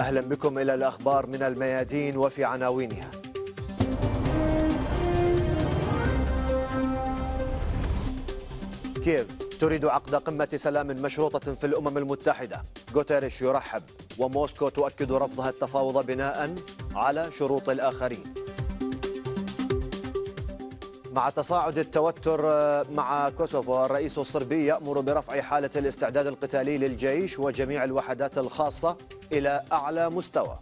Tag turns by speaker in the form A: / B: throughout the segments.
A: اهلا بكم الى الاخبار من الميادين وفي عناوينها. كيف تريد عقد قمة سلام مشروطة في الأمم المتحدة غوتيريش يرحب وموسكو تؤكد رفضها التفاوض بناء على شروط الآخرين مع تصاعد التوتر آه، مع كوسوفو الرئيس الصربي يأمر برفع حالة الاستعداد القتالي للجيش وجميع الوحدات الخاصة إلى أعلى مستوى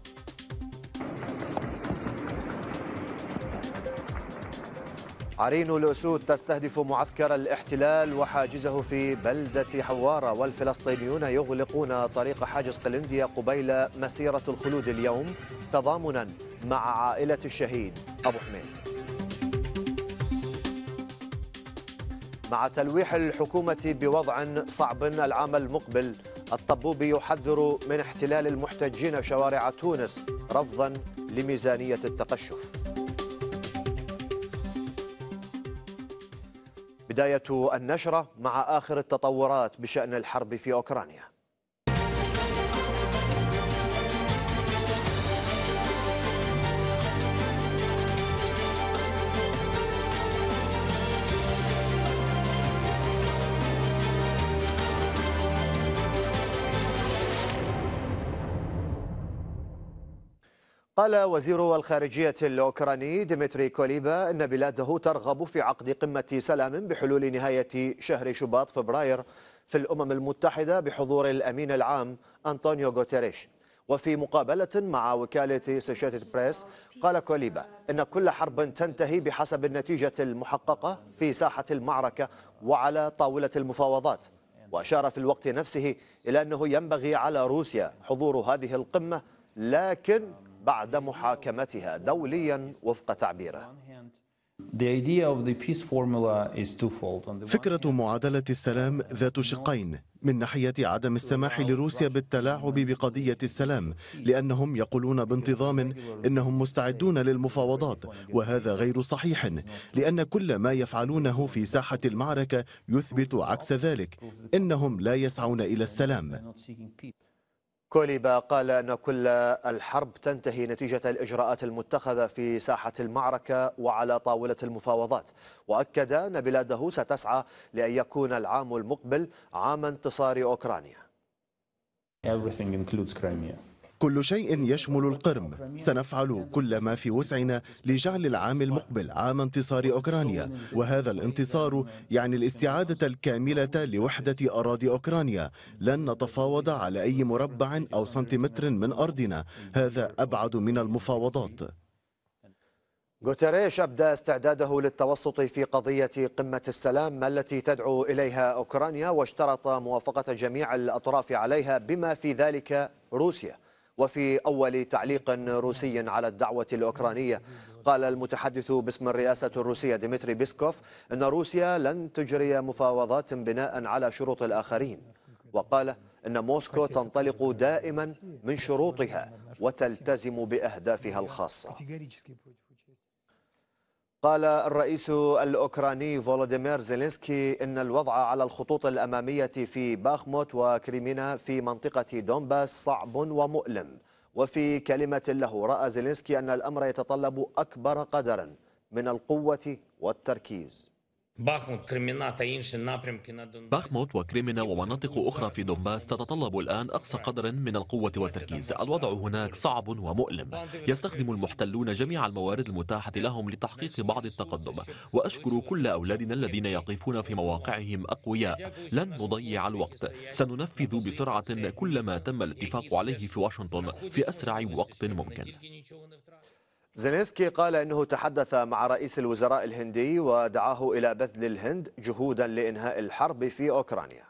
A: عرين الأسود تستهدف معسكر الاحتلال وحاجزه في بلدة حوارة والفلسطينيون يغلقون طريق حاجز قلنديا قبيل مسيرة الخلود اليوم تضامنا مع عائلة الشهيد أبو حميد مع تلويح الحكومة بوضع صعب العام المقبل الطبوبي يحذر من احتلال المحتجين شوارع تونس رفضا لميزانية التقشف بداية النشرة مع آخر التطورات بشأن الحرب في أوكرانيا قال وزير الخارجية الأوكراني ديمتري كوليبا أن بلاده ترغب في عقد قمة سلام بحلول نهاية شهر شباط فبراير في الأمم المتحدة بحضور الأمين العام أنطونيو غوتيريش وفي مقابلة مع وكالة سيشيت بريس قال كوليبا إن كل حرب تنتهي بحسب النتيجة المحققة في ساحة المعركة وعلى طاولة المفاوضات وأشار في الوقت نفسه إلى أنه ينبغي على روسيا حضور هذه القمة لكن بعد محاكمتها دوليا وفق تعبيره فكرة معادلة السلام ذات شقين من ناحية عدم السماح لروسيا بالتلاعب بقضية السلام لأنهم يقولون بانتظام إنهم مستعدون للمفاوضات وهذا غير صحيح لأن كل ما يفعلونه في ساحة المعركة يثبت عكس ذلك إنهم لا يسعون إلى السلام كوليبا قال أن كل الحرب تنتهي نتيجة الإجراءات المتخذة في ساحة المعركة وعلى طاولة المفاوضات وأكد أن بلاده ستسعى لأن يكون العام المقبل عام انتصار أوكرانيا
B: Everything includes Crimea. كل شيء
A: يشمل القرم سنفعل كل ما في وسعنا لجعل العام المقبل عام انتصار
C: أوكرانيا وهذا الانتصار يعني الاستعادة الكاملة لوحدة أراضي أوكرانيا لن نتفاوض على أي مربع أو سنتيمتر من أرضنا هذا أبعد من المفاوضات
A: غوتيريش أبدى استعداده للتوسط في قضية قمة السلام التي تدعو إليها أوكرانيا واشترط موافقة جميع الأطراف عليها بما في ذلك روسيا وفي أول تعليق روسي على الدعوة الأوكرانية قال المتحدث باسم الرئاسة الروسية ديمتري بيسكوف أن روسيا لن تجري مفاوضات بناء على شروط الآخرين وقال أن موسكو تنطلق دائما من شروطها وتلتزم بأهدافها الخاصة قال الرئيس الأوكراني فولوديمير زيلينسكي إن الوضع على الخطوط الأمامية في باخموت وكريمينا في منطقة دونباس صعب ومؤلم وفي كلمة له رأى زيلينسكي أن الأمر يتطلب أكبر قدر من القوة
B: والتركيز باخموت وكريمنا ومناطق أخرى في دونباس تتطلب الآن أقصى قدر من القوة والتركيز الوضع هناك صعب ومؤلم يستخدم المحتلون جميع الموارد المتاحة لهم لتحقيق بعض التقدم وأشكر كل أولادنا الذين يقفون في مواقعهم أقوياء لن نضيع الوقت سننفذ بسرعة كل ما تم الاتفاق عليه في واشنطن في أسرع وقت ممكن
A: زلينسكي قال انه تحدث مع رئيس الوزراء الهندي ودعاه الى بذل الهند جهودا لانهاء الحرب في اوكرانيا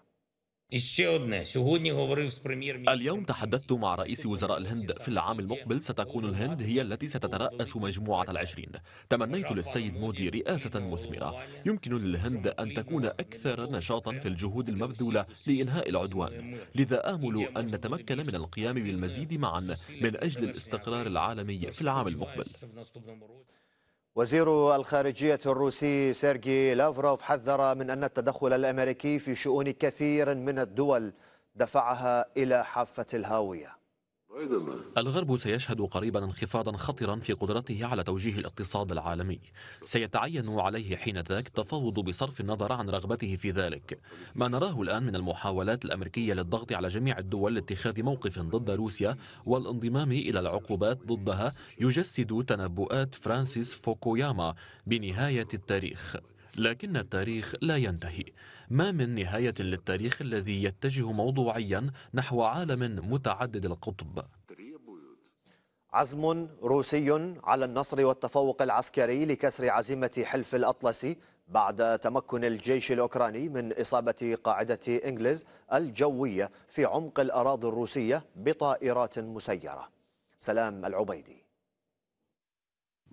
B: اليوم تحدثت مع رئيس وزراء الهند في العام المقبل ستكون الهند هي التي ستترأس مجموعة العشرين تمنيت للسيد مودي رئاسة مثمرة يمكن للهند أن تكون أكثر نشاطا في الجهود المبذولة لإنهاء العدوان لذا آمل أن نتمكن من القيام بالمزيد معا من أجل الاستقرار العالمي في العام المقبل
A: وزير الخارجية الروسي سيرجي لافروف حذر من أن التدخل الأمريكي في شؤون كثير من الدول دفعها إلى حافة الهاوية
B: الغرب سيشهد قريبا انخفاضا خطرا في قدرته على توجيه الاقتصاد العالمي سيتعين عليه حين ذاك تفاوض بصرف النظر عن رغبته في ذلك ما نراه الآن من المحاولات الأمريكية للضغط على جميع الدول لاتخاذ موقف ضد روسيا والانضمام إلى العقوبات ضدها يجسد تنبؤات فرانسيس فوكوياما بنهاية التاريخ لكن التاريخ لا ينتهي ما من نهاية للتاريخ الذي يتجه موضوعيا نحو عالم متعدد القطب
A: عزم روسي على النصر والتفوق العسكري لكسر عزيمة حلف الأطلسي بعد تمكن الجيش الأوكراني من إصابة قاعدة إنجلز الجوية في عمق الأراضي الروسية بطائرات مسيرة سلام
B: العبيدي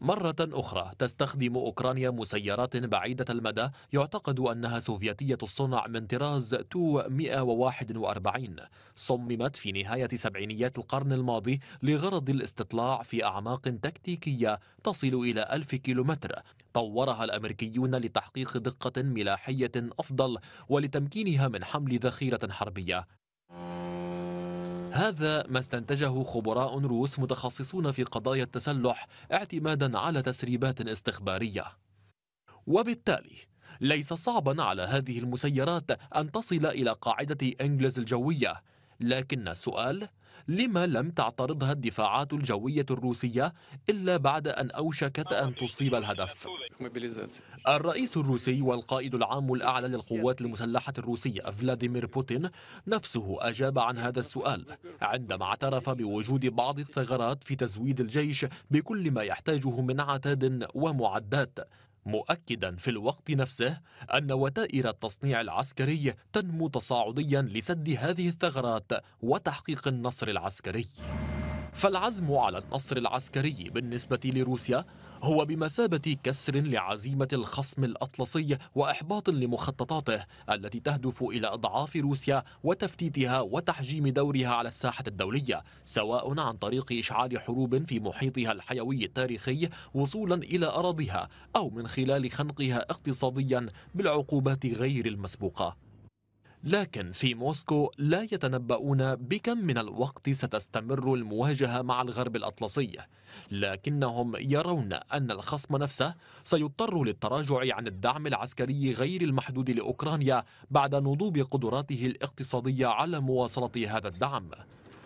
B: مرة أخرى تستخدم أوكرانيا مسيرات بعيدة المدى يعتقد أنها سوفيتية الصنع من طراز تو 141 صممت في نهاية سبعينيات القرن الماضي لغرض الاستطلاع في أعماق تكتيكية تصل إلى ألف كيلومتر طورها الأمريكيون لتحقيق دقة ملاحية أفضل ولتمكينها من حمل ذخيرة حربية هذا ما استنتجه خبراء روس متخصصون في قضايا التسلح اعتمادا على تسريبات استخبارية وبالتالي ليس صعبا على هذه المسيرات أن تصل إلى قاعدة إنجلز الجوية لكن السؤال لما لم تعترضها الدفاعات الجوية الروسية إلا بعد أن أوشكت أن تصيب الهدف الرئيس الروسي والقائد العام الأعلى للقوات المسلحة الروسية فلاديمير بوتين نفسه أجاب عن هذا السؤال عندما اعترف بوجود بعض الثغرات في تزويد الجيش بكل ما يحتاجه من عتاد ومعدات مؤكدا في الوقت نفسه أن وتائر التصنيع العسكري تنمو تصاعديا لسد هذه الثغرات وتحقيق النصر العسكري فالعزم على النصر العسكري بالنسبة لروسيا هو بمثابة كسر لعزيمة الخصم الأطلسي وإحباط لمخططاته التي تهدف إلى إضعاف روسيا وتفتيتها وتحجيم دورها على الساحة الدولية سواء عن طريق إشعال حروب في محيطها الحيوي التاريخي وصولا إلى أراضيها أو من خلال خنقها اقتصاديا بالعقوبات غير المسبوقة لكن في موسكو لا يتنبؤون بكم من الوقت ستستمر المواجهة مع الغرب الأطلسي لكنهم يرون أن الخصم نفسه سيضطر للتراجع عن الدعم العسكري غير المحدود لأوكرانيا بعد نضوب قدراته الاقتصادية على مواصلة هذا الدعم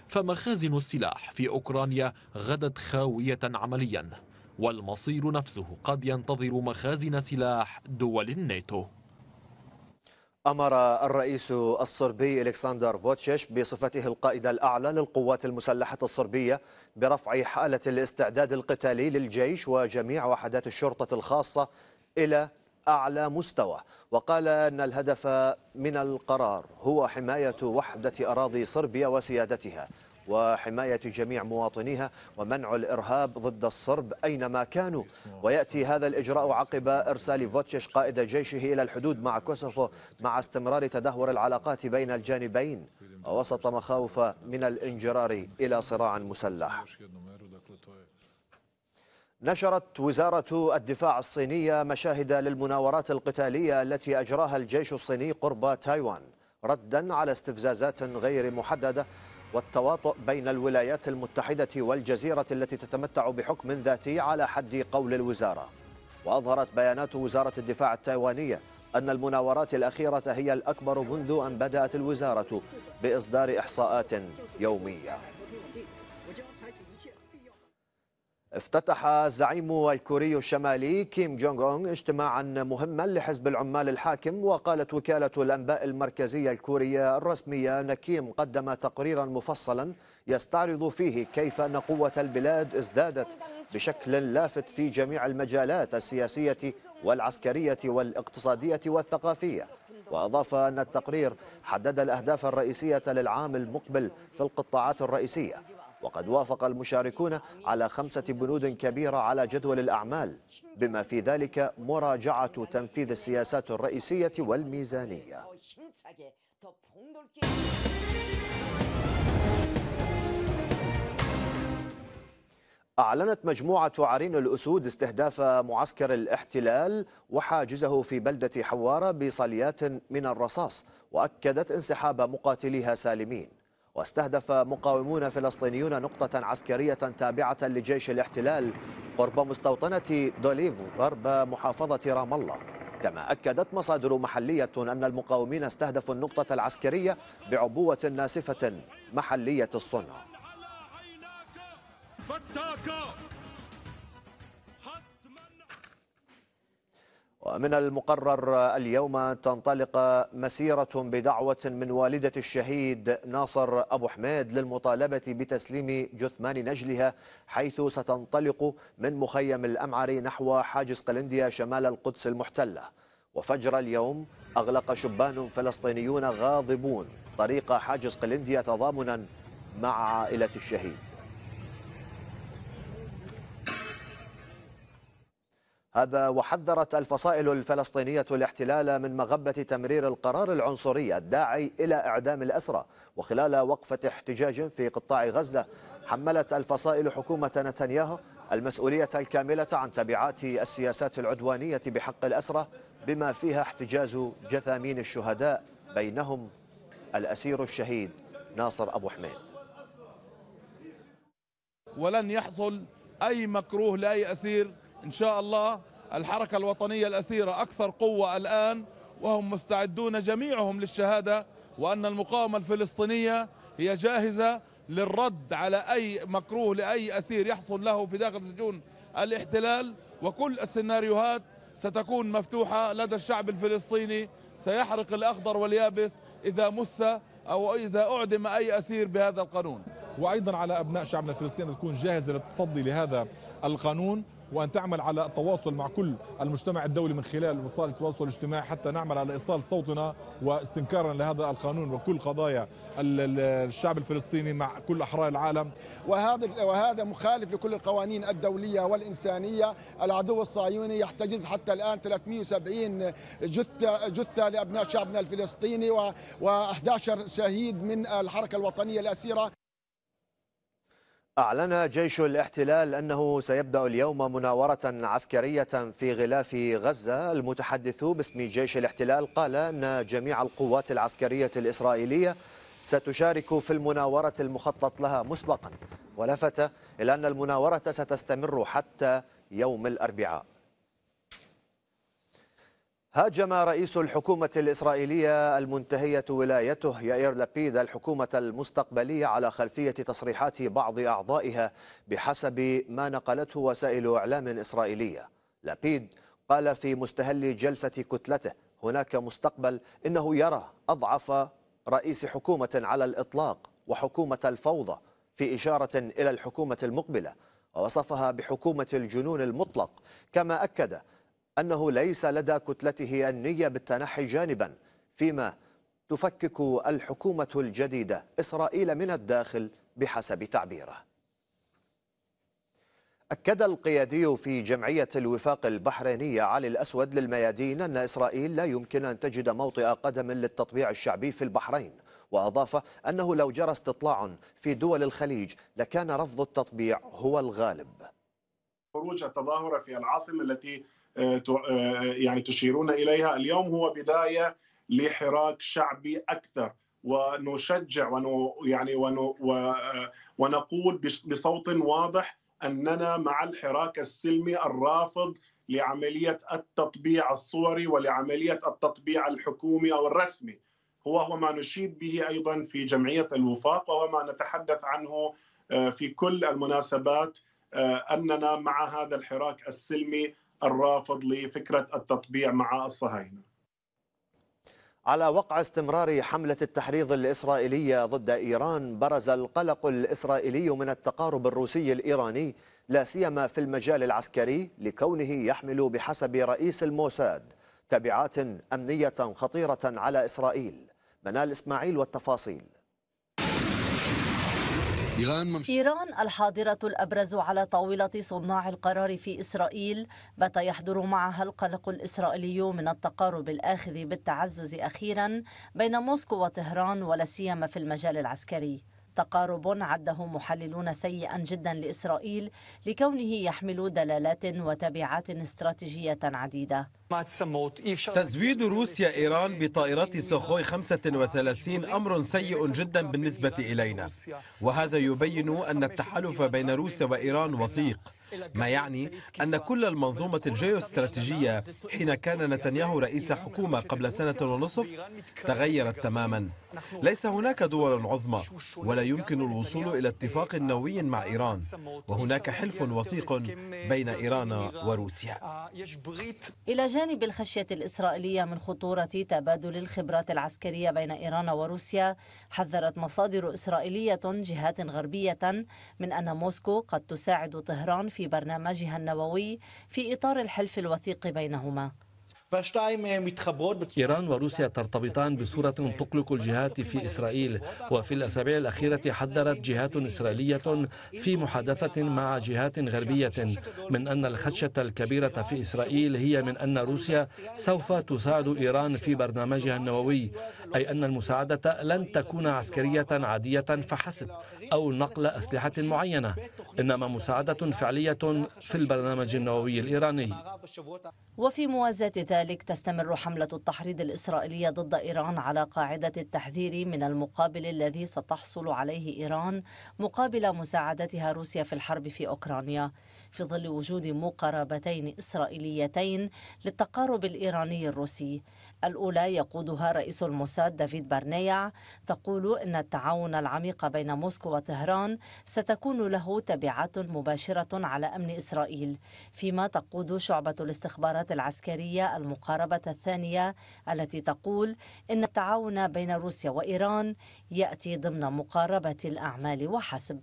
B: فمخازن السلاح في أوكرانيا غدت خاوية عمليا والمصير نفسه قد ينتظر مخازن سلاح دول الناتو
A: أمر الرئيس الصربي إلكسندر فوتشيش بصفته القائد الأعلى للقوات المسلحة الصربية برفع حالة الاستعداد القتالي للجيش وجميع وحدات الشرطة الخاصة إلى أعلى مستوى وقال أن الهدف من القرار هو حماية وحدة أراضي صربيا وسيادتها وحماية جميع مواطنيها ومنع الإرهاب ضد الصرب أينما كانوا ويأتي هذا الإجراء عقب إرسال فوتشيش قائد جيشه إلى الحدود مع كوسوفو مع استمرار تدهور العلاقات بين الجانبين ووسط مخاوف من الانجرار إلى صراع مسلح نشرت وزارة الدفاع الصينية مشاهد للمناورات القتالية التي أجراها الجيش الصيني قرب تايوان ردا على استفزازات غير محددة والتواطؤ بين الولايات المتحدة والجزيرة التي تتمتع بحكم ذاتي على حد قول الوزارة وأظهرت بيانات وزارة الدفاع التايوانية أن المناورات الأخيرة هي الأكبر منذ أن بدأت الوزارة بإصدار إحصاءات يومية افتتح الزعيم الكوري الشمالي كيم جونغ اون اجتماعا مهما لحزب العمال الحاكم وقالت وكالة الأنباء المركزية الكورية الرسمية أن كيم قدم تقريرا مفصلا يستعرض فيه كيف أن قوة البلاد ازدادت بشكل لافت في جميع المجالات السياسية والعسكرية والاقتصادية والثقافية وأضاف أن التقرير حدد الأهداف الرئيسية للعام المقبل في القطاعات الرئيسية وقد وافق المشاركون على خمسة بنود كبيرة على جدول الأعمال بما في ذلك مراجعة تنفيذ السياسات الرئيسية والميزانية أعلنت مجموعة عرين الأسود استهداف معسكر الاحتلال وحاجزه في بلدة حوارة بصليات من الرصاص وأكدت انسحاب مقاتليها سالمين واستهدف مقاومون فلسطينيون نقطة عسكرية تابعة لجيش الاحتلال قرب مستوطنة دوليف غرب محافظة رام الله كما أكدت مصادر محلية أن المقاومين استهدفوا النقطة العسكرية بعبوة ناسفة محلية الصنع
B: فتاكا
A: ومن المقرر اليوم تنطلق مسيرة بدعوة من والدة الشهيد ناصر أبو حميد للمطالبة بتسليم جثمان نجلها حيث ستنطلق من مخيم الأمعري نحو حاجز قلنديا شمال القدس المحتلة وفجر اليوم أغلق شبان فلسطينيون غاضبون طريق حاجز قلنديا تضامنا مع عائلة الشهيد هذا وحذرت الفصائل الفلسطينية الاحتلال من مغبة تمرير القرار العنصري الداعي إلى إعدام الأسرى وخلال وقفة احتجاج في قطاع غزة حملت الفصائل حكومة نتنياهو المسؤولية الكاملة عن تبعات السياسات العدوانية بحق الأسرى بما فيها احتجاز جثامين الشهداء بينهم الأسير الشهيد ناصر أبو حميد
D: ولن يحصل أي مكروه لأي أسير إن شاء الله الحركة الوطنية الأسيرة أكثر قوة الآن وهم مستعدون جميعهم للشهادة وأن المقاومة الفلسطينية هي جاهزة للرد على أي مكروه لأي أسير يحصل له في داخل سجون الاحتلال وكل السيناريوهات ستكون مفتوحة لدى الشعب الفلسطيني سيحرق الأخضر واليابس إذا مس أو إذا أعدم أي أسير بهذا القانون وأيضا على أبناء شعبنا الفلسطيني تكون جاهزة للتصدي لهذا القانون وأن تعمل على التواصل مع كل المجتمع الدولي من خلال وسائل التواصل الاجتماعي حتى نعمل على إيصال صوتنا واستنكارا لهذا القانون وكل قضايا الشعب الفلسطيني مع كل أحرار العالم وهذا وهذا مخالف
C: لكل القوانين الدولية والإنسانية العدو الصهيوني يحتجز حتى الآن 370 جثة جثة لأبناء شعبنا الفلسطيني و11 شهيد من الحركة الوطنية الأسيرة
A: أعلن جيش الاحتلال أنه سيبدأ اليوم مناورة عسكرية في غلاف غزة المتحدث باسم جيش الاحتلال قال أن جميع القوات العسكرية الإسرائيلية ستشارك في المناورة المخطط لها مسبقا ولفت إلى أن المناورة ستستمر حتى يوم الأربعاء هاجم رئيس الحكومة الإسرائيلية المنتهية ولايته يائير لابيد الحكومة المستقبلية على خلفية تصريحات بعض أعضائها بحسب ما نقلته وسائل إعلام إسرائيلية لابيد قال في مستهل جلسة كتلته هناك مستقبل إنه يرى أضعف رئيس حكومة على الإطلاق وحكومة الفوضى في إشارة إلى الحكومة المقبلة ووصفها بحكومة الجنون المطلق كما أكد أنه ليس لدى كتلته النية بالتنحي جانبا فيما تفكك الحكومة الجديدة إسرائيل من الداخل بحسب تعبيره أكد القيادي في جمعية الوفاق البحرينية علي الأسود للميادين أن إسرائيل لا يمكن أن تجد موطئ قدم للتطبيع الشعبي في البحرين وأضاف أنه لو جرى استطلاع في دول الخليج لكان رفض التطبيع هو
B: الغالب خروج التظاهرة في العاصمة التي آه، آه، آه، يعني تشيرون اليها اليوم هو بدايه لحراك شعبي اكثر ونشجع ون يعني ونقول بصوت واضح اننا مع الحراك السلمي الرافض لعمليه التطبيع الصوري ولعمليه التطبيع الحكومي او الرسمي هو هو ما نشيد به ايضا في جمعيه الوفاق وهو ما نتحدث عنه في كل المناسبات اننا مع هذا الحراك السلمي الرافض لفكره التطبيع مع الصهاينه
A: على وقع استمرار حملة التحريض الإسرائيلية ضد إيران برز القلق الإسرائيلي من التقارب الروسي الإيراني لا سيما في المجال العسكري لكونه يحمل بحسب رئيس الموساد تبعات أمنية خطيرة على إسرائيل منال إسماعيل والتفاصيل
E: إيران الحاضرة الأبرز على طاولة صناع القرار في إسرائيل بات يحضر معها القلق الإسرائيلي من التقارب الآخذ بالتعزز أخيرا بين موسكو وطهران ولا سيما في المجال العسكري تقارب عده محللون سيئا جدا لإسرائيل لكونه يحمل دلالات وتبعات استراتيجية عديدة
D: تزويد روسيا إيران بطائرات سوخوي 35 أمر سيء جدا بالنسبة إلينا وهذا يبين أن التحالف بين روسيا وإيران وثيق ما يعني أن كل المنظومة الجيوستراتيجية حين كان نتنياهو رئيس حكومة قبل سنة ونصف تغيرت تماما ليس هناك دول عظمى ولا يمكن الوصول إلى اتفاق نووي مع إيران وهناك حلف وثيق بين إيران وروسيا
E: آه، إلى جانب الخشية الإسرائيلية من خطورة تبادل الخبرات العسكرية بين إيران وروسيا حذرت مصادر إسرائيلية جهات غربية من أن موسكو قد تساعد طهران في برنامجها النووي في إطار الحلف الوثيق بينهما
F: آه، إيران وروسيا ترتبطان بصورة تقلق الجهات في إسرائيل وفي الأسابيع الأخيرة حذرت جهات إسرائيلية في محادثة مع جهات غربية من أن الخدشة الكبيرة في إسرائيل هي من أن روسيا سوف تساعد إيران في برنامجها النووي أي أن المساعدة لن تكون عسكرية عادية فحسب أو نقل أسلحة معينة إنما مساعدة فعلية في البرنامج النووي الإيراني
E: وفي موازاة ذلك تستمر حملة التحريض الإسرائيلية ضد إيران على قاعدة التحذير من المقابل الذي ستحصل عليه إيران مقابل مساعدتها روسيا في الحرب في أوكرانيا في ظل وجود مقاربتين إسرائيليتين للتقارب الإيراني الروسي الأولى يقودها رئيس الموساد دافيد بارنيع تقول إن التعاون العميق بين موسكو وطهران ستكون له تبعات مباشرة على أمن إسرائيل فيما تقود شعبة الاستخبارات الإدارات العسكرية المقاربة الثانية التي تقول إن التعاون بين روسيا وإيران يأتي ضمن مقاربة الأعمال وحسب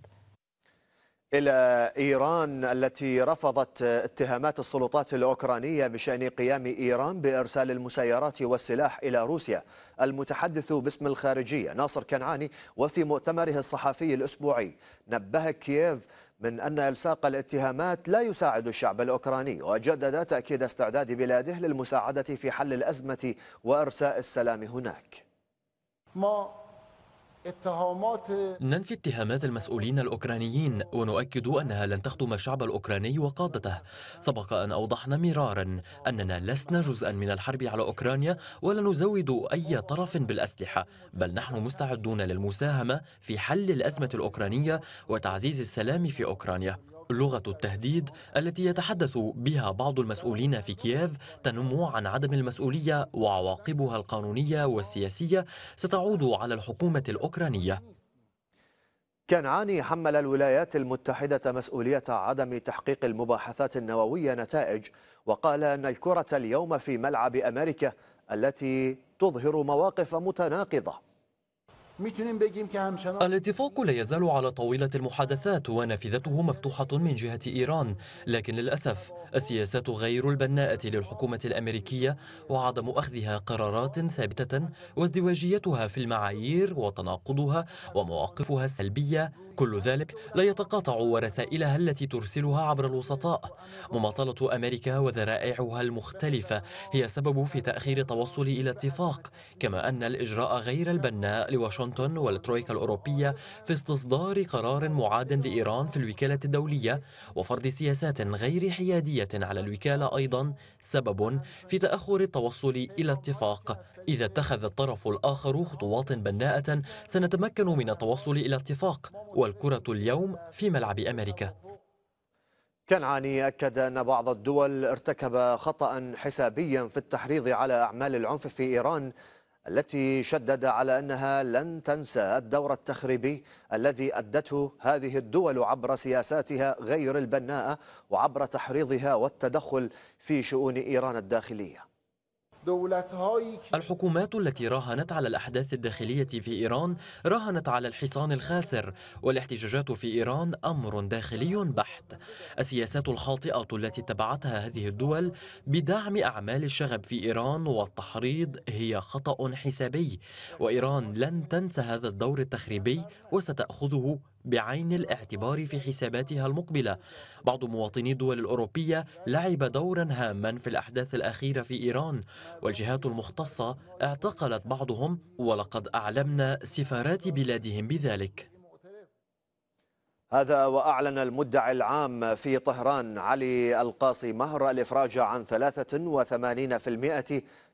A: إلى إيران التي رفضت اتهامات السلطات الأوكرانية بشأن قيام إيران بإرسال المسيرات والسلاح إلى روسيا المتحدث باسم الخارجية ناصر كنعاني وفي مؤتمره الصحفي الأسبوعي نبه كييف من أن إلصاق الاتهامات لا يساعد الشعب الأوكراني وجدد تأكيد استعداد بلاده للمساعدة في حل الأزمة وإرساء السلام هناك اتهامات
G: ننفي اتهامات المسؤولين الأوكرانيين ونؤكد أنها لن تخدم الشعب الأوكراني وقادته سبق أن أوضحنا مرارا أننا لسنا جزءا من الحرب على أوكرانيا ولا نزود أي طرف بالأسلحة بل نحن مستعدون للمساهمة في حل الأزمة الأوكرانية وتعزيز السلام في أوكرانيا لغة التهديد التي يتحدث بها بعض المسؤولين في كييف تنم عن عدم المسؤولية وعواقبها القانونية والسياسية ستعود على الحكومة الأوكرانية
A: كنعاني حمل الولايات المتحدة مسؤولية عدم تحقيق المباحثات النووية نتائج وقال أن الكرة اليوم في ملعب أمريكا التي تظهر مواقف متناقضة
G: الاتفاق لا يزال على طاولة المحادثات ونافذته مفتوحة من جهة إيران لكن للأسف السياسات غير البناءة للحكومة الأمريكية وعدم أخذها قرارات ثابتة وازدواجيتها في المعايير وتناقضها ومواقفها السلبية كل ذلك لا يتقاطع ورسائلها التي ترسلها عبر الوسطاء مماطلة أمريكا وذرائعها المختلفة هي سبب في تأخير التوصل إلى اتفاق كما أن الإجراء غير البناء لواشنطن والترويكا الأوروبية في استصدار قرار معاد لإيران في الوكالة الدولية وفرض سياسات غير حيادية على الوكالة أيضا سبب في تأخر التوصل إلى اتفاق إذا اتخذ الطرف الآخر خطوات بناءة سنتمكن من التوصل إلى اتفاق والكرة اليوم في ملعب أمريكا
A: كنعاني أكد أن بعض الدول ارتكب خطأ حسابيا في التحريض على أعمال العنف في إيران التي شدد على أنها لن تنسى الدور التخريبي الذي أدته هذه الدول عبر سياساتها غير البناءة وعبر تحريضها والتدخل في شؤون إيران الداخلية
G: الحكومات التي راهنت على الأحداث الداخلية في إيران راهنت على الحصان الخاسر والاحتجاجات في إيران أمر داخلي بحت السياسات الخاطئة التي اتبعتها هذه الدول بدعم أعمال الشغب في إيران والتحريض هي خطأ حسابي وإيران لن تنسى هذا الدور التخريبي وستأخذه بعين الاعتبار في حساباتها المقبلة بعض مواطني الدول الأوروبية لعب دورا هاما في الأحداث الأخيرة في إيران والجهات المختصة اعتقلت بعضهم ولقد أعلمنا سفارات بلادهم بذلك
A: هذا وأعلن المدعي العام في طهران علي القاصي مهر الإفراج عن 83%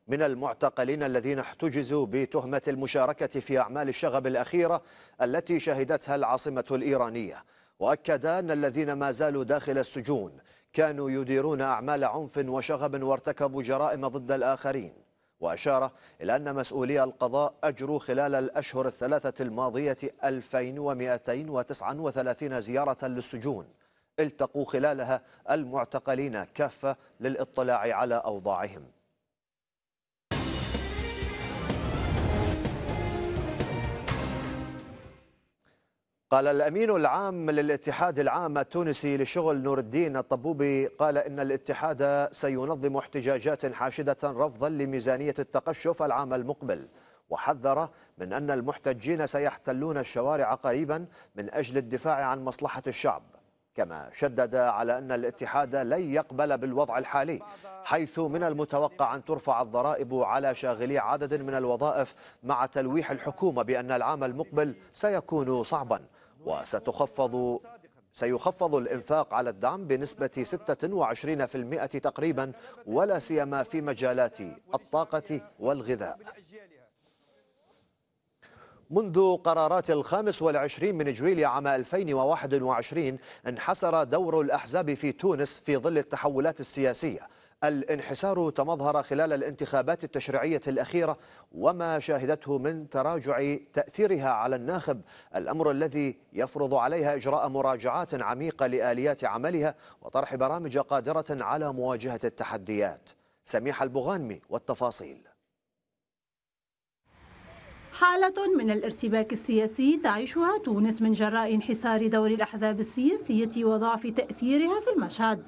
A: من المعتقلين الذين احتجزوا بتهمة المشاركة في أعمال الشغب الأخيرة التي شهدتها العاصمة الإيرانية وأكد أن الذين ما زالوا داخل السجون كانوا يديرون أعمال عنف وشغب وارتكبوا جرائم ضد الآخرين وأشار إلى أن مسؤولي القضاء أجروا خلال الأشهر الثلاثة الماضية 2239 زيارة للسجون التقوا خلالها المعتقلين كافة للإطلاع على أوضاعهم قال الأمين العام للاتحاد العام التونسي لشغل نور الدين الطبوبي قال إن الاتحاد سينظم احتجاجات حاشدة رفضا لميزانية التقشف العام المقبل وحذر من أن المحتجين سيحتلون الشوارع قريبا من أجل الدفاع عن مصلحة الشعب كما شدد على أن الاتحاد لن يقبل بالوضع الحالي حيث من المتوقع أن ترفع الضرائب على شاغلي عدد من الوظائف مع تلويح الحكومة بأن العام المقبل سيكون صعباً وستخفض سيخفض الإنفاق على الدعم بنسبة 26% تقريبا ولا سيما في مجالات الطاقة والغذاء منذ قرارات الخامس والعشرين من جويلية عام 2021 انحسر دور الأحزاب في تونس في ظل التحولات السياسية الانحسار تمظهر خلال الانتخابات التشريعية الأخيرة وما شاهدته من تراجع تأثيرها على الناخب الأمر الذي يفرض عليها إجراء مراجعات عميقة لآليات عملها وطرح برامج قادرة على مواجهة التحديات سميح البغانمي والتفاصيل
H: حالة من الارتباك السياسي تعيشها تونس من جراء انحسار دور الأحزاب السياسية وضعف تأثيرها في المشهد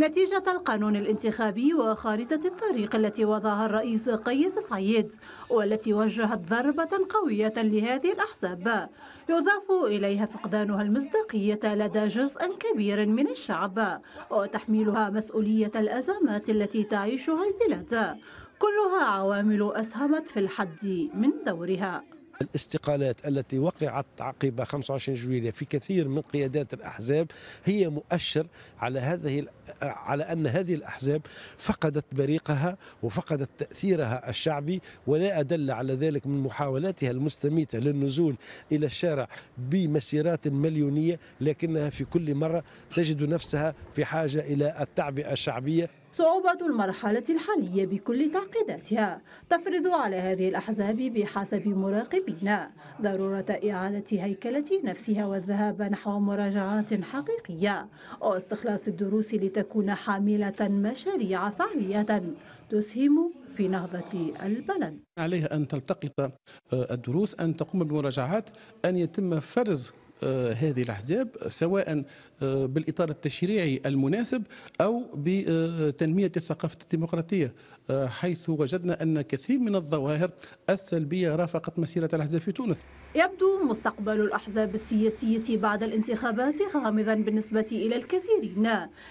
H: نتيجة القانون الانتخابي وخارطة الطريق التي وضعها الرئيس قيس سعيد والتي وجهت ضربة قوية لهذه الأحزاب يضاف إليها فقدانها المصداقية لدى جزء كبير من الشعب وتحميلها مسؤولية الأزمات التي تعيشها البلاد كلها عوامل أسهمت في الحد من دورها
C: الاستقالات التي وقعت عقب 25 جويلية في كثير من قيادات الأحزاب هي مؤشر على هذه على أن هذه الأحزاب فقدت بريقها وفقدت تأثيرها الشعبي ولا أدل على ذلك من محاولاتها المستميتة للنزول إلى الشارع بمسيرات مليونية لكنها في كل مرة تجد نفسها في حاجة إلى التعبئة الشعبية
H: صعوبة المرحلة الحالية بكل تعقيداتها تفرض على هذه الأحزاب بحسب مراقبين ضرورة إعادة هيكلة نفسها والذهاب نحو مراجعات حقيقية واستخلاص الدروس لتكون حاملة مشاريع فعلية تسهم في نهضة البلد
D: عليها أن تلتقط آه، الدروس أن تقوم بمراجعات أن يتم فرز آه، هذه الأحزاب سواء آه، بالاطار التشريعي المناسب او بتنميه الثقافه الديمقراطيه آه، حيث وجدنا ان كثير من الظواهر السلبيه رافقت مسيره الاحزاب في تونس.
H: يبدو مستقبل الاحزاب السياسيه بعد الانتخابات غامضا بالنسبه الى الكثيرين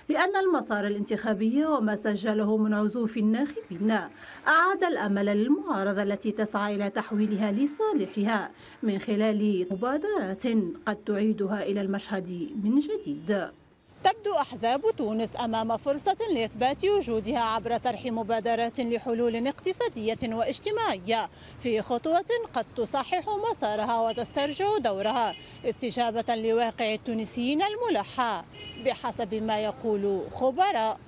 H: لان المسار الانتخابي وما سجله من عزوف الناخبين اعاد الامل للمعارضه التي تسعى الى تحويلها لصالحها من خلال مبادرات قد تعيدها الى المشهد من جديد. جديد تبدو أحزاب تونس أمام فرصة لإثبات وجودها عبر طرح مبادرات لحلول اقتصادية واجتماعية في خطوة قد تصحح مسارها وتسترجع دورها استجابة لواقع التونسيين الملحى بحسب ما يقول خبراء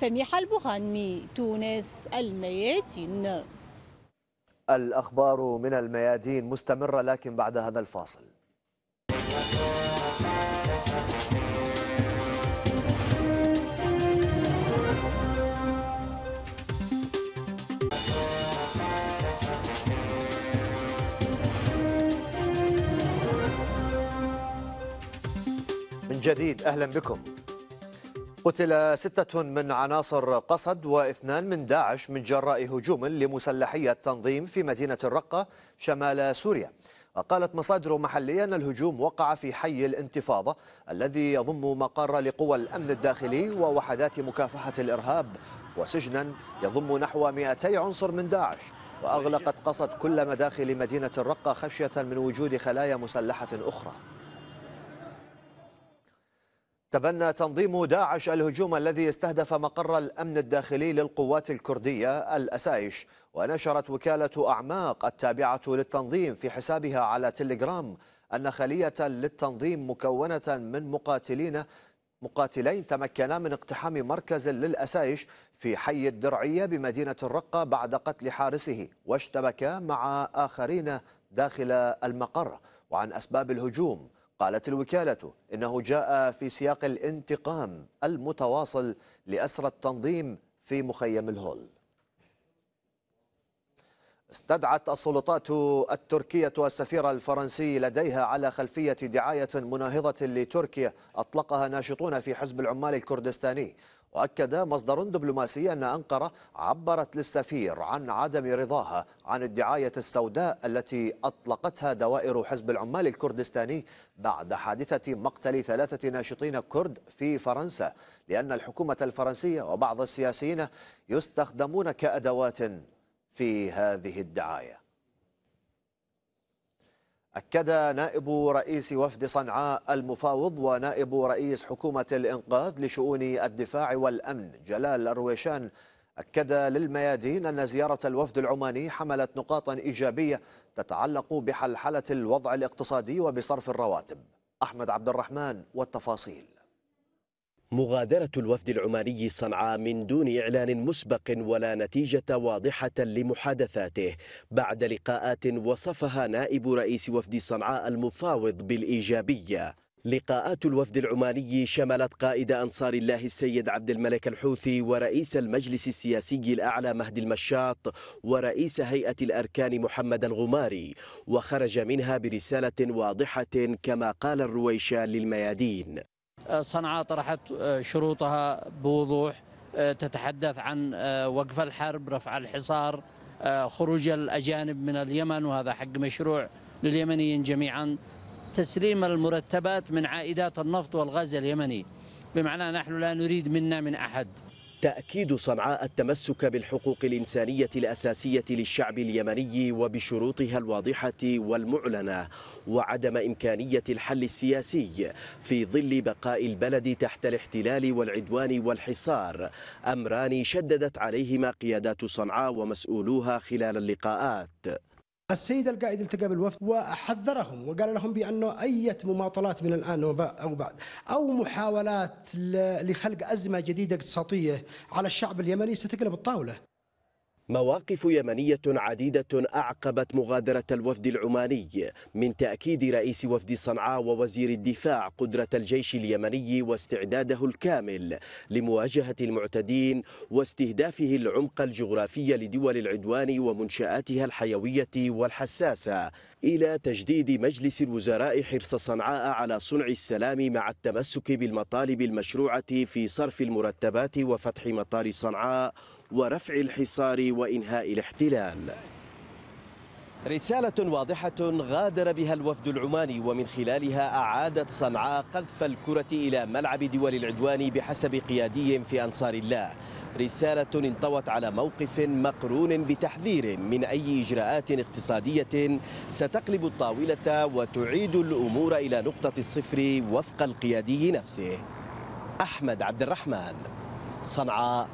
H: سميح البغانمي تونس الميادين
A: الأخبار من الميادين مستمرة لكن بعد هذا الفاصل جديد أهلا بكم قتل ستة من عناصر قصد واثنان من داعش من جراء هجوم لمسلحية تنظيم في مدينة الرقة شمال سوريا وقالت مصادر محلية أن الهجوم وقع في حي الانتفاضة الذي يضم مقر لقوى الأمن الداخلي ووحدات مكافحة الإرهاب وسجنا يضم نحو 200 عنصر من داعش وأغلقت قصد كل مداخل مدينة الرقة خشية من وجود خلايا مسلحة أخرى تبنى تنظيم داعش الهجوم الذي استهدف مقر الأمن الداخلي للقوات الكردية الأسايش ونشرت وكالة أعماق التابعة للتنظيم في حسابها على تليجرام أن خلية للتنظيم مكونة من مقاتلين مقاتلين تمكنا من اقتحام مركز للأسايش في حي الدرعية بمدينة الرقة بعد قتل حارسه واشتبكا مع آخرين داخل المقر وعن أسباب الهجوم قالت الوكالة إنه جاء في سياق الانتقام المتواصل لأسرى التنظيم في مخيم الهول استدعت السلطات التركية السفير الفرنسي لديها على خلفية دعاية مناهضة لتركيا أطلقها ناشطون في حزب العمال الكردستاني وأكد مصدر دبلوماسي أن أنقرة عبرت للسفير عن عدم رضاها عن الدعاية السوداء التي أطلقتها دوائر حزب العمال الكردستاني بعد حادثة مقتل ثلاثة ناشطين كرد في فرنسا لأن الحكومة الفرنسية وبعض السياسيين يستخدمون كأدوات في هذه الدعايه أكد نائب رئيس وفد صنعاء المفاوض ونائب رئيس حكومة الإنقاذ لشؤون الدفاع والأمن جلال الرويشان أكد للميادين أن زيارة الوفد العماني حملت نقاطا إيجابية تتعلق بحلحلة الوضع
C: الاقتصادي وبصرف الرواتب أحمد عبد الرحمن والتفاصيل مغادرة الوفد العماني صنعاء من دون إعلان مسبق ولا نتيجة واضحة لمحادثاته بعد لقاءات وصفها نائب رئيس وفد صنعاء المفاوض بالإيجابية لقاءات الوفد العماني شملت قائد أنصار الله السيد عبد الملك الحوثي ورئيس المجلس السياسي الأعلى مهدي المشاط ورئيس هيئة الأركان محمد الغماري وخرج منها برسالة واضحة كما قال الرويشان للميادين
I: آه، صنعاء طرحت آه، شروطها بوضوح آه، تتحدث عن وقف الحرب رفع الحصار خروج الأجانب من اليمن وهذا حق مشروع لليمنيين جميعا تسليم المرتبات من عائدات النفط والغاز اليمني بمعنى نحن لا نريد منا من أحد
C: تأكيد صنعاء التمسك بالحقوق الإنسانية الأساسية للشعب اليمني وبشروطها الواضحة والمعلنة وعدم إمكانية الحل السياسي في ظل بقاء البلد تحت الاحتلال والعدوان والحصار أمران شددت عليهما قيادات صنعاء ومسؤولوها خلال اللقاءات السيد القائد التقى بالوفد وحذرهم وقال لهم بانه اي مماطلات من الان او بعد او محاولات لخلق ازمه جديده اقتصاديه على الشعب اليمني ستقلب الطاوله. مواقف يمنية عديدة أعقبت مغادرة الوفد العماني من تأكيد رئيس وفد صنعاء ووزير الدفاع قدرة الجيش اليمني واستعداده الكامل لمواجهة المعتدين واستهدافه العمق الجغرافي لدول العدوان ومنشآتها الحيوية والحساسة إلى تجديد مجلس الوزراء حرص صنعاء على صنع السلام مع التمسك بالمطالب المشروعة في صرف المرتبات وفتح مطار صنعاء ورفع الحصار وإنهاء الاحتلال رسالة واضحة غادر بها الوفد العماني ومن خلالها أعادت صنعاء قذف الكرة إلى ملعب دول العدوان بحسب قيادي في أنصار الله رسالة انطوت على موقف مقرون بتحذير من أي إجراءات اقتصادية ستقلب الطاولة وتعيد الأمور إلى نقطة الصفر وفق القيادي نفسه أحمد عبد الرحمن صنعاء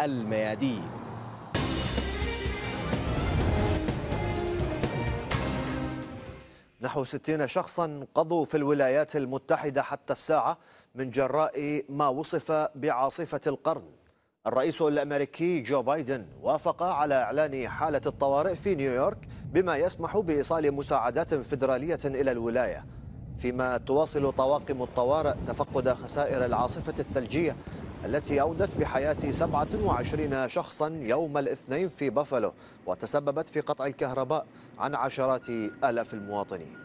C: الميادين نحو
A: 60 شخصا قضوا في الولايات المتحدة حتى الساعة من جراء ما وصف بعاصفة القرن الرئيس الأمريكي جو بايدن وافق على إعلان حالة الطوارئ في نيويورك بما يسمح بإيصال مساعدات فدرالية إلى الولاية فيما تواصل طواقم الطوارئ تفقد خسائر العاصفة الثلجية التي أودت بحياة 27 شخصا يوم الاثنين في بافالو وتسببت في قطع الكهرباء عن عشرات آلاف المواطنين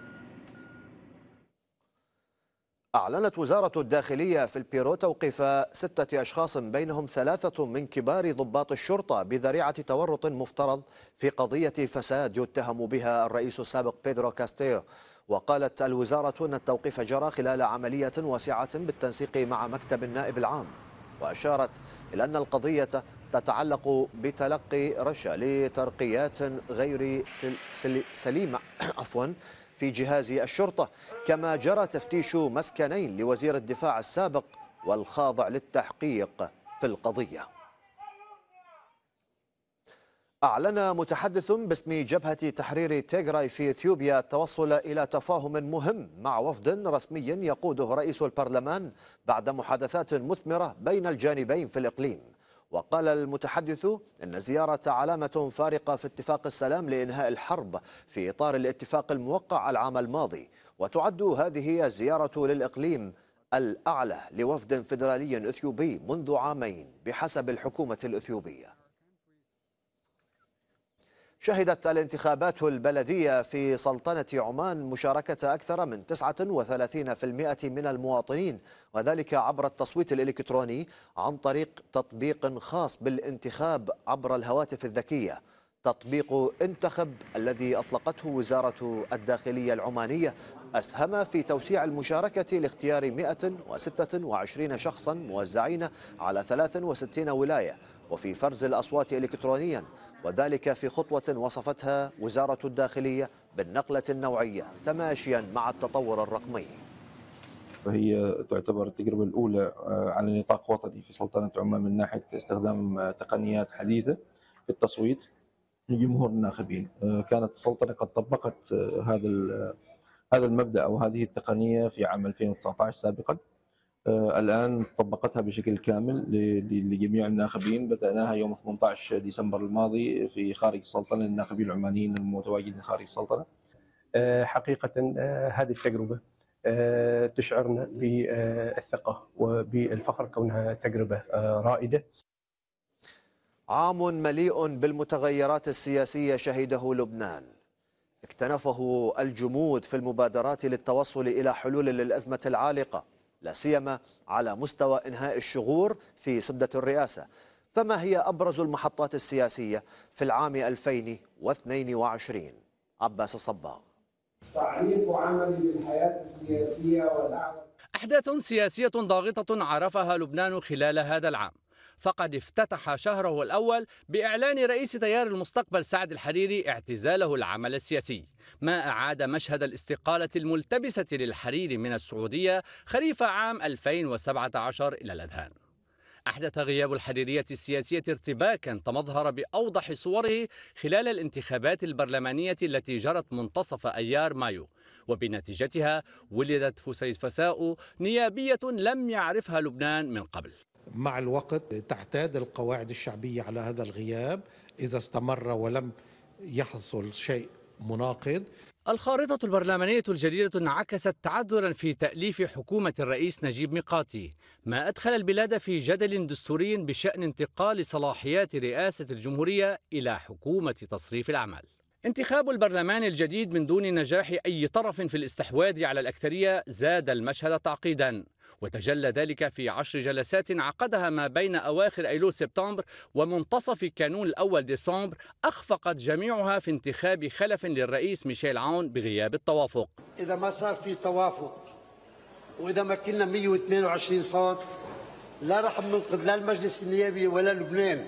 A: أعلنت وزارة الداخلية في البيرو توقيف ستة أشخاص بينهم ثلاثة من كبار ضباط الشرطة بذريعة تورط مفترض في قضية فساد يتهم بها الرئيس السابق بيدرو كاستيو وقالت الوزارة أن التوقيف جرى خلال عملية واسعة بالتنسيق مع مكتب النائب العام وأشارت إلى أن القضية تتعلق بتلقي رشا لترقيات غير سل سليمة عفوا في جهاز الشرطة كما جرى تفتيش مسكنين لوزير الدفاع السابق والخاضع للتحقيق في القضيه أعلن متحدث باسم جبهة تحرير تيغراي في إثيوبيا التوصل إلى تفاهم مهم مع وفد رسمي يقوده رئيس البرلمان بعد محادثات مثمرة بين الجانبين في الإقليم وقال المتحدث إن الزيارة علامة فارقة في اتفاق السلام لإنهاء الحرب في إطار الاتفاق الموقع العام الماضي وتعد هذه الزيارة للإقليم الأعلى لوفد فدرالي إثيوبي منذ عامين بحسب الحكومة الإثيوبية شهدت الانتخابات البلدية في سلطنة عمان مشاركة أكثر من 39% من المواطنين وذلك عبر التصويت الإلكتروني عن طريق تطبيق خاص بالانتخاب عبر الهواتف الذكية تطبيق انتخب الذي أطلقته وزارة الداخلية العمانية أسهم في توسيع المشاركة لاختيار 126 شخصا موزعين على 63 ولاية وفي فرز الأصوات إلكترونيا وذلك في خطوة وصفتها وزارة الداخلية بالنقلة النوعية تماشيا مع التطور الرقمي
D: وهي تعتبر التجربة الأولى آه، على
B: نطاق وطني في سلطنة عمان من ناحية استخدام آه، تقنيات حديثة في التصويت لجمهور الناخبين آه، كانت السلطنة قد طبقت هذا هذا المبدأ أو هذه التقنية في عام 2019 سابقاً آه، الان طبقتها
C: بشكل كامل لجميع
B: الناخبين بداناها يوم 18 ديسمبر الماضي في خارج السلطنه للناخبين العمانيين المتواجدين خارج السلطنه
C: آه، حقيقه آه، هذه التجربه تشعرنا بالثقه وبالفخر كونها تجربه رائده
A: عام مليء بالمتغيرات السياسيه شهده لبنان اكتنفه الجمود في المبادرات للتوصل الى حلول للازمه العالقه لا سيما على مستوى إنهاء الشغور في سدة الرئاسة فما هي أبرز المحطات السياسية في العام 2022 عباس الصباغ
I: عملي بالحياة السياسية والأعمال أحداث سياسية ضاغطة عرفها لبنان خلال هذا العام فقد افتتح شهره الأول بإعلان رئيس تيار المستقبل سعد الحريري اعتزاله العمل السياسي ما أعاد مشهد الاستقالة الملتبسة للحريري من السعودية خريف عام 2017 إلى الأذهان أحدث غياب الحريرية السياسية ارتباكا تمظهر بأوضح صوره خلال الانتخابات البرلمانية التي جرت منتصف أيار مايو وبنتيجتها ولدت فسيفساء نيابية لم يعرفها لبنان من قبل مع الوقت تعتاد القواعد الشعبية على هذا الغياب إذا استمر ولم يحصل شيء مناقض الخارطة البرلمانية الجديدة انعكست تعذرا في تأليف حكومة الرئيس نجيب ميقاتي ما أدخل البلاد في جدل دستوري بشأن انتقال صلاحيات رئاسة الجمهورية إلى حكومة تصريف الأعمال انتخاب البرلمان الجديد من دون نجاح أي طرف في الاستحواذ على الأكثرية زاد المشهد تعقيدا وتجلى ذلك في عشر جلسات عقدها ما بين أواخر أيلول سبتمبر ومنتصف كانون الأول ديسمبر أخفقت جميعها في انتخاب خلف للرئيس ميشيل عون بغياب التوافق
E: إذا
A: ما صار في توافق وإذا ما كنا 128 صوت
I: لا رح ننقذ لا المجلس النيابي ولا لبنان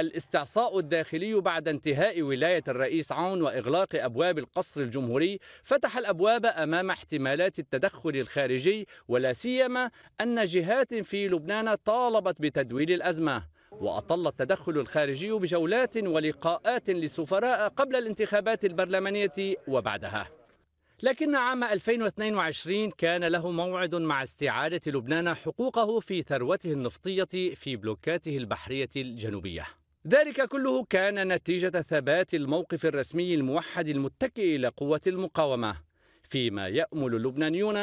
I: الاستعصاء الداخلي بعد انتهاء ولاية الرئيس عون وإغلاق أبواب القصر الجمهوري فتح الأبواب أمام احتمالات التدخل الخارجي ولا سيما أن جهات في لبنان طالبت بتدويل الأزمة وأطل التدخل الخارجي بجولات ولقاءات للسفراء قبل الانتخابات البرلمانية وبعدها لكن عام 2022 كان له موعد مع استعادة لبنان حقوقه في ثروته النفطية في بلوكاته البحرية الجنوبية ذلك كله كان نتيجة ثبات الموقف الرسمي الموحد المتكئ إلى قوة المقاومة فيما يأمل اللبنانيون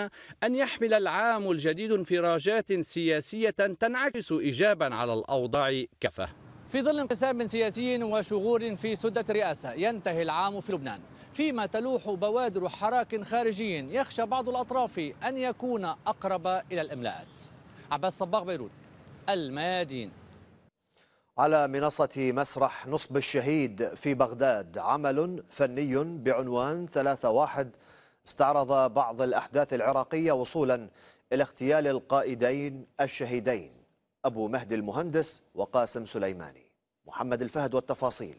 I: أن يحمل العام الجديد انفراجات سياسية تنعكس إيجابا على الأوضاع كفة في ظل انقسام سياسي وشغور في سدة الرئاسة ينتهي العام في لبنان فيما تلوح بوادر حراك خارجي يخشى بعض الأطراف أن يكون أقرب إلى الإملاءات عباس صباغ بيروت الميادين
A: على منصة مسرح نصب الشهيد في بغداد عمل فني بعنوان ثلاثة واحد استعرض بعض الأحداث العراقية وصولا إلى اغتيال القائدين الشهيدين أبو مهدي المهندس وقاسم سليماني محمد الفهد والتفاصيل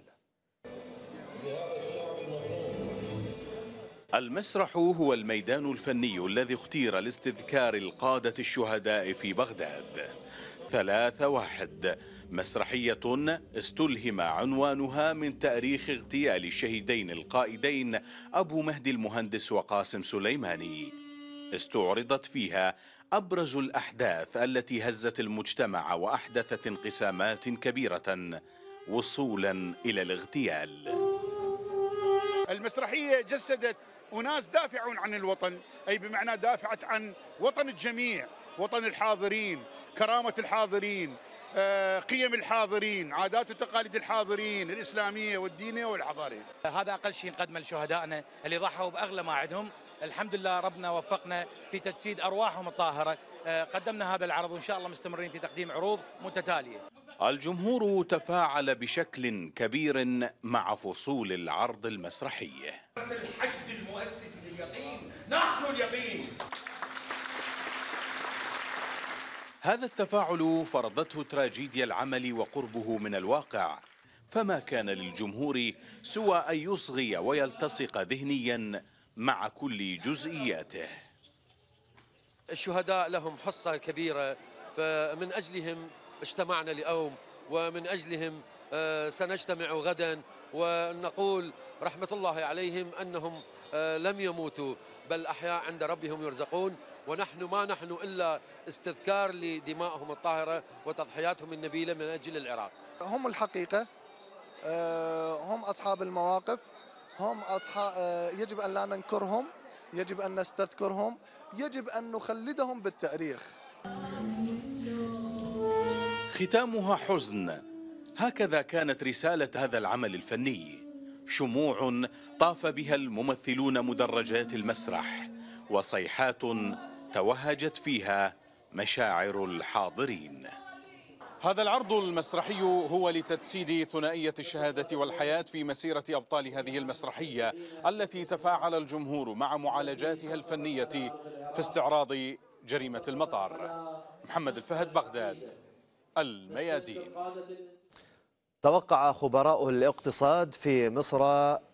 D: المسرح هو الميدان الفني الذي اختير لاستذكار القادة الشهداء في بغداد ثلاثة واحد مسرحية استلهم عنوانها من تاريخ اغتيال الشهيدين القائدين أبو مهدي المهندس وقاسم سليماني استعرضت فيها أبرز الأحداث التي هزت المجتمع وأحدثت انقسامات كبيرة وصولا إلى الاغتيال المسرحية جسدت أناس دافعون عن الوطن أي بمعنى دافعت عن وطن الجميع وطن الحاضرين كرامة الحاضرين آه، قيم الحاضرين عادات وتقاليد الحاضرين الإسلامية والدينية والحضارية هذا أقل شيء نقدمه لشهدائنا اللي ضحوا بأغلى ما عندهم الحمد لله ربنا وفقنا في تجسيد أرواحهم الطاهرة آه، قدمنا هذا العرض وإن شاء الله مستمرين في تقديم عروض متتالية الجمهور تفاعل بشكل كبير مع فصول العرض المسرحي الحشد المؤسس لليقين نحن اليقين هذا التفاعل فرضته تراجيديا العمل وقربه من الواقع فما كان للجمهور سوى أن يصغي ويلتصق ذهنيا مع كل جزئياته
F: الشهداء لهم حصة كبيرة فمن أجلهم اجتمعنا اليوم ومن أجلهم آه، سنجتمع غدا ونقول رحمة الله عليهم أنهم آه، لم يموتوا بل أحياء عند ربهم يرزقون ونحن ما نحن إلا استذكار لدمائهم الطاهرة وتضحياتهم النبيلة من أجل العراق
C: هم الحقيقة آه، هم أصحاب المواقف هم أصحاب آه، يجب أن لا ننكرهم يجب أن نستذكرهم يجب أن نخلدهم بالتاريخ
D: ختامها حزن هكذا كانت رسالة هذا العمل الفني شموع طاف بها الممثلون مدرجات المسرح وصيحات توهجت فيها مشاعر الحاضرين هذا العرض المسرحي هو لتجسيد ثنائية الشهادة والحياة في مسيرة أبطال هذه المسرحية التي تفاعل الجمهور مع معالجاتها الفنية في استعراض جريمة المطار محمد الفهد بغداد الميادين
A: توقع خبراء الاقتصاد في مصر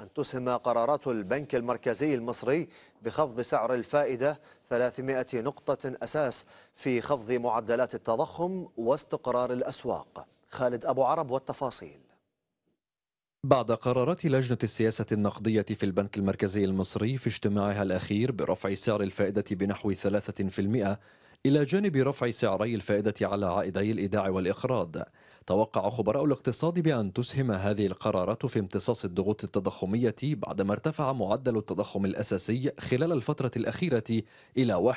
A: أن تسهم قرارات البنك المركزي المصري بخفض سعر الفائدة 300 نقطة أساس في خفض معدلات التضخم واستقرار الأسواق خالد أبو عرب والتفاصيل
F: بعد قرارات لجنة السياسة النقدية في البنك المركزي المصري في اجتماعها الأخير برفع سعر الفائدة بنحو 3% إلى جانب رفع سعري الفائدة على عائدي الإيداع والإقراض توقع خبراء الاقتصاد بأن تسهم هذه القرارات في امتصاص الضغوط التضخمية بعدما ارتفع معدل التضخم الأساسي خلال الفترة الأخيرة إلى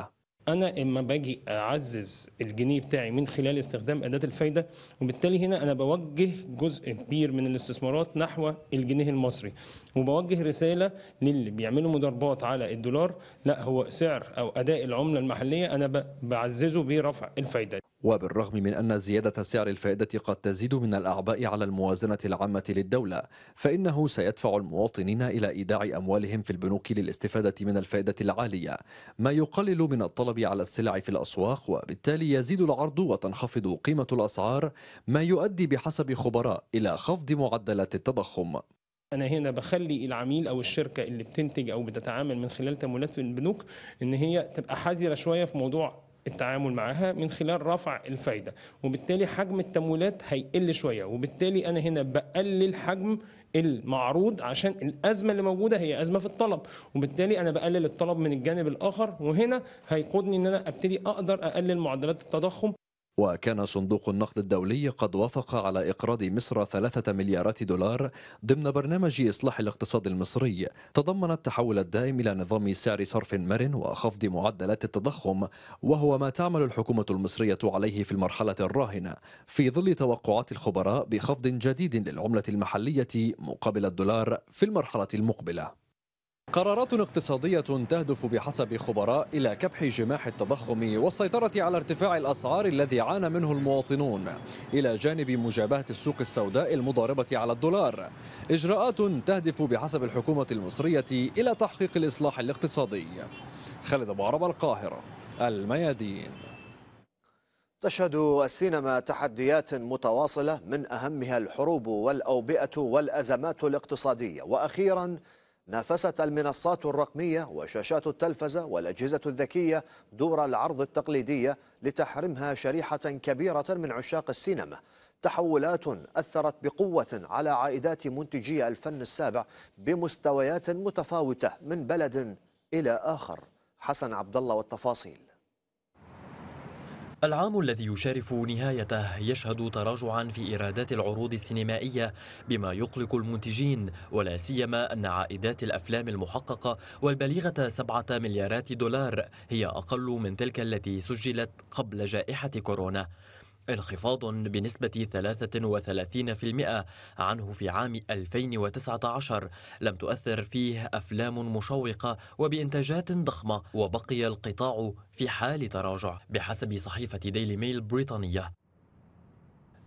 F: 21.5% انا اما باجي اعزز الجنيه بتاعي من خلال استخدام اداه الفايده وبالتالي هنا انا بوجه
D: جزء كبير من الاستثمارات نحو الجنيه المصري وبوجه رساله للي بيعملوا مضاربات على الدولار لا هو سعر او اداء العمله المحليه انا بعززه برفع الفايده
F: وبالرغم من أن زيادة سعر الفائدة قد تزيد من الأعباء على الموازنة العامة للدولة فإنه سيدفع المواطنين إلى إيداع أموالهم في البنوك للاستفادة من الفائدة العالية ما يقلل من الطلب على السلع في الأسواق وبالتالي يزيد العرض وتنخفض قيمة الأسعار ما يؤدي بحسب خبراء إلى خفض معدلات التضخم
D: انا هنا بخلي العميل او الشركه اللي بتنتج او بتتعامل من خلال تمويلات في البنوك ان هي تبقى حذره شويه في موضوع التعامل معاها من خلال رفع الفايده وبالتالي حجم التمويلات هيقل شويه وبالتالي انا هنا بقلل حجم المعروض عشان الازمه اللي موجوده هي ازمه في الطلب وبالتالي انا بقلل الطلب من الجانب الاخر وهنا هيقودني ان انا ابتدي اقدر اقلل
F: معدلات التضخم وكان صندوق النقد الدولي قد وافق على إقراض مصر ثلاثة مليارات دولار ضمن برنامج إصلاح الاقتصاد المصري تضمن التحول الدائم إلى نظام سعر صرف مرن وخفض معدلات التضخم وهو ما تعمل الحكومة المصرية عليه في المرحلة الراهنة في ظل توقعات الخبراء بخفض جديد للعملة المحلية مقابل الدولار في المرحلة المقبلة قرارات اقتصادية تهدف بحسب خبراء إلى كبح جماح التضخم والسيطرة على ارتفاع الأسعار الذي عانى منه المواطنون إلى جانب مجابهة السوق السوداء المضاربة على الدولار إجراءات تهدف بحسب الحكومة المصرية إلى تحقيق الإصلاح الاقتصادي خالد أبو عرب القاهرة الميادين تشهد السينما
A: تحديات متواصلة من أهمها الحروب والأوبئة والأزمات الاقتصادية وأخيراً نافست المنصات الرقمية وشاشات التلفزة والأجهزة الذكية دور العرض التقليدية لتحرمها شريحة كبيرة من عشاق السينما تحولات أثرت بقوة على عائدات منتجي الفن السابع بمستويات متفاوتة من بلد إلى آخر حسن عبد الله والتفاصيل
G: العام الذي يشارف نهايته يشهد تراجعا في ايرادات العروض السينمائيه بما يقلق المنتجين ولا سيما ان عائدات الافلام المحققه والبليغه سبعه مليارات دولار هي اقل من تلك التي سجلت قبل جائحه كورونا انخفاض بنسبة 33% عنه في عام 2019 لم تؤثر فيه أفلام مشوقة وبإنتاجات ضخمة وبقي القطاع في حال تراجع بحسب صحيفة ديلي ميل بريطانية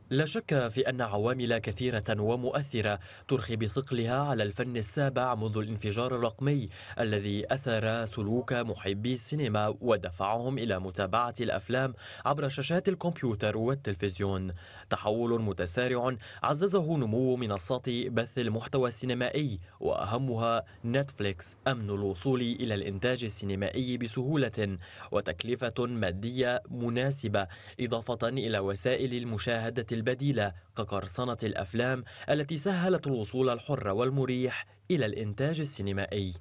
G: لا شك في أن عوامل كثيرة ومؤثرة ترخي بثقلها على الفن السابع منذ الانفجار الرقمي الذي أثر سلوك محبي السينما ودفعهم إلى متابعة الأفلام عبر شاشات الكمبيوتر والتلفزيون تحول متسارع عززه نمو منصات بث المحتوى السينمائي وأهمها نتفليكس أمن الوصول إلى الإنتاج السينمائي بسهولة وتكلفة مادية مناسبة إضافة إلى وسائل المشاهدة البديلة كقرصنة الأفلام التي سهلت الوصول الحر والمريح إلى الإنتاج السينمائي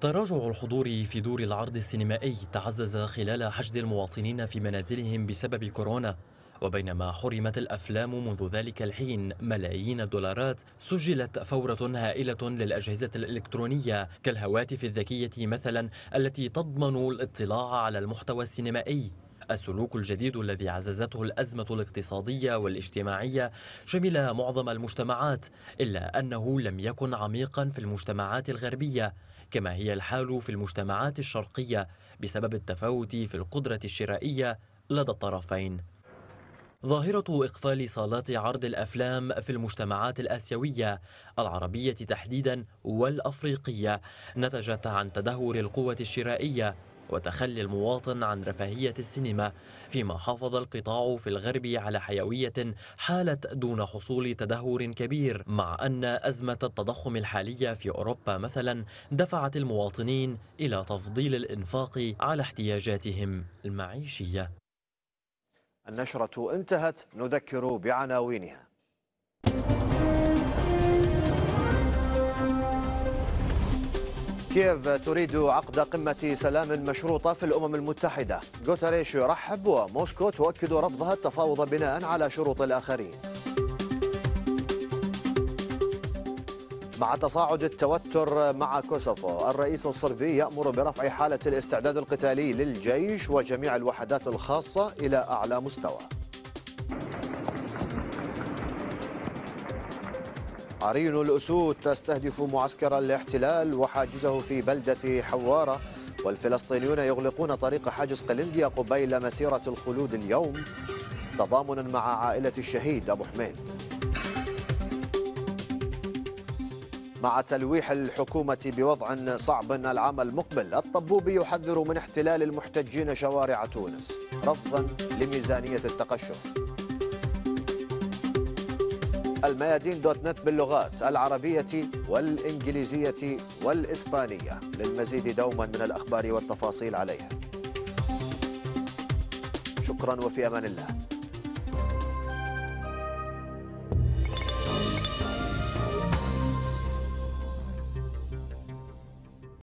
G: تراجع الحضور في دور العرض السينمائي تعزز خلال حشد المواطنين في منازلهم بسبب كورونا وبينما حرمت الافلام منذ ذلك الحين ملايين الدولارات سجلت فوره هائله للاجهزه الالكترونيه كالهواتف الذكيه مثلا التي تضمن الاطلاع على المحتوى السينمائي السلوك الجديد الذي عززته الأزمة الاقتصادية والاجتماعية شمل معظم المجتمعات إلا أنه لم يكن عميقا في المجتمعات الغربية كما هي الحال في المجتمعات الشرقية بسبب التفاوت في القدرة الشرائية لدى الطرفين ظاهرة إقفال صالات عرض الأفلام في المجتمعات الآسيوية العربية تحديدا والأفريقية نتجت عن تدهور القوة الشرائية وتخلي المواطن عن رفاهية السينما فيما حافظ القطاع في الغرب على حيوية حالت دون حصول تدهور كبير مع أن أزمة التضخم الحالية في أوروبا مثلا دفعت المواطنين إلى تفضيل الإنفاق على احتياجاتهم المعيشية
A: النشرة انتهت نذكر بعناوينها كييف تريد عقد قمة سلام مشروطة في الأمم المتحدة غوتريش يرحب وموسكو تؤكد رفضها التفاوض بناء على شروط الآخرين مع تصاعد التوتر مع كوسوفو الرئيس الصربي يأمر برفع حالة الاستعداد القتالي للجيش وجميع الوحدات الخاصة إلى أعلى مستوى عرين الأسود تستهدف معسكر الاحتلال وحاجزه في بلدة حوارة والفلسطينيون يغلقون طريق حاجز قلنديا قبيل مسيرة الخلود اليوم تضامنا مع عائلة الشهيد أبو حميد مع تلويح الحكومة بوضع صعب العام المقبل الطبوبي يحذر من احتلال المحتجين شوارع تونس رفضا لميزانية التقشف الميادين دوت نت باللغات العربية والإنجليزية والإسبانية للمزيد دوما من الأخبار والتفاصيل عليها شكرا وفي أمان الله